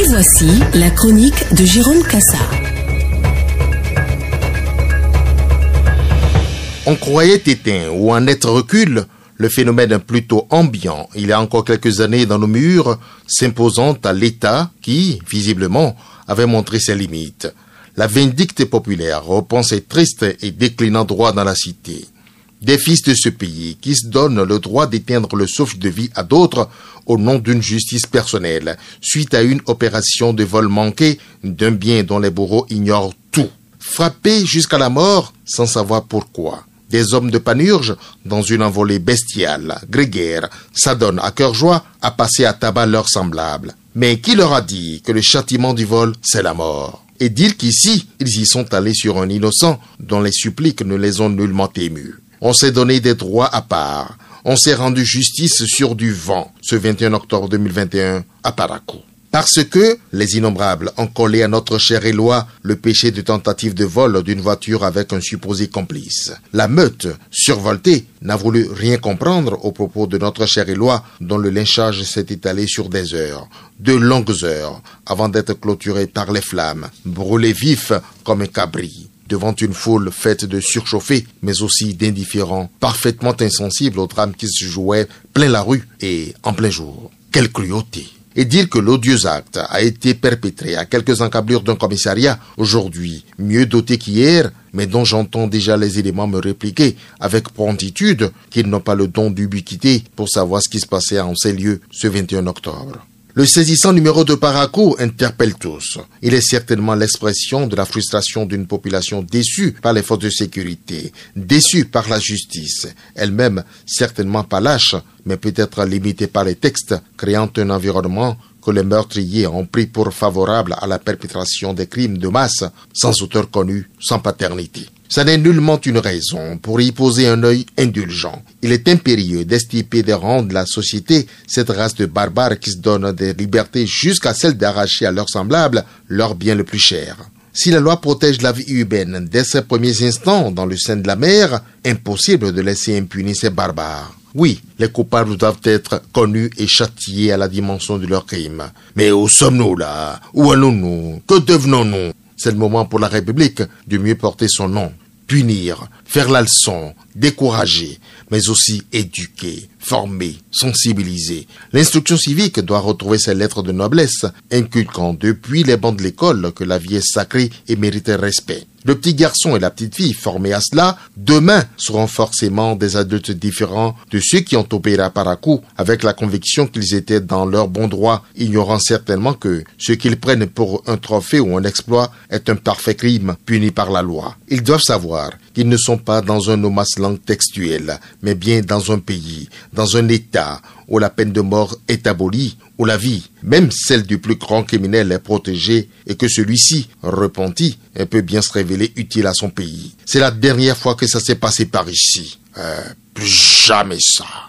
Et voici la chronique de Jérôme Cassard. On croyait éteint ou en être recul, le phénomène plutôt ambiant, il y a encore quelques années dans nos murs, s'imposant à l'État qui, visiblement, avait montré ses limites. La vindicte populaire, ses tristes et déclinant droit dans la cité des fils de ce pays qui se donnent le droit d'éteindre le souffle de vie à d'autres au nom d'une justice personnelle, suite à une opération de vol manqué d'un bien dont les bourreaux ignorent tout. Frappés jusqu'à la mort sans savoir pourquoi. Des hommes de panurge, dans une envolée bestiale, grégaire, s'adonnent à cœur joie à passer à tabac leurs semblables. Mais qui leur a dit que le châtiment du vol, c'est la mort Et dire qu'ici, ils y sont allés sur un innocent dont les suppliques ne les ont nullement émus. On s'est donné des droits à part. On s'est rendu justice sur du vent ce 21 octobre 2021 à Parakou. Parce que les innombrables ont collé à notre cher Éloi le péché de tentative de vol d'une voiture avec un supposé complice. La meute, survoltée, n'a voulu rien comprendre au propos de notre cher Éloi dont le lynchage s'est étalé sur des heures, de longues heures, avant d'être clôturé par les flammes, brûlé vif comme un cabri devant une foule faite de surchauffés, mais aussi d'indifférents, parfaitement insensibles aux drame qui se jouaient plein la rue et en plein jour. Quelle cruauté et dire que l'odieux acte a été perpétré à quelques encablures d'un commissariat, aujourd'hui mieux doté qu'hier, mais dont j'entends déjà les éléments me répliquer avec promptitude qu'ils n'ont pas le don d'ubiquité pour savoir ce qui se passait en ces lieux ce 21 octobre. Le saisissant numéro de Paraco interpelle tous. Il est certainement l'expression de la frustration d'une population déçue par les forces de sécurité, déçue par la justice, elle-même certainement pas lâche, mais peut-être limitée par les textes, créant un environnement les meurtriers ont pris pour favorable à la perpétration des crimes de masse, sans auteur connu, sans paternité. Ça n'est nullement une raison pour y poser un œil indulgent. Il est impérieux d'estiper de rendre la société, cette race de barbares qui se donne des libertés jusqu'à celle d'arracher à leurs semblables leur bien le plus cher. Si la loi protège la vie humaine dès ses premiers instants dans le sein de la mer, impossible de laisser impunis ces barbares. Oui, les coupables doivent être connus et châtiés à la dimension de leur crime. Mais où sommes-nous là Où allons-nous Que devenons-nous C'est le moment pour la République de mieux porter son nom, punir, faire la leçon, décourager, mais aussi éduquer, former, sensibiliser. L'instruction civique doit retrouver ses lettres de noblesse, inculquant depuis les bancs de l'école que la vie est sacrée et mérite respect. Le petit garçon et la petite fille formés à cela, demain seront forcément des adultes différents de ceux qui ont opéré à Paracou, avec la conviction qu'ils étaient dans leur bon droit, ignorant certainement que ce qu'ils prennent pour un trophée ou un exploit est un parfait crime puni par la loi. Ils doivent savoir qu'ils ne sont pas dans un no langue textuelle, mais bien dans un pays, dans un État où la peine de mort est abolie, où la vie, même celle du plus grand criminel, est protégée et que celui-ci, repenti, peut bien se révéler utile à son pays. C'est la dernière fois que ça s'est passé par ici. Euh, plus jamais ça.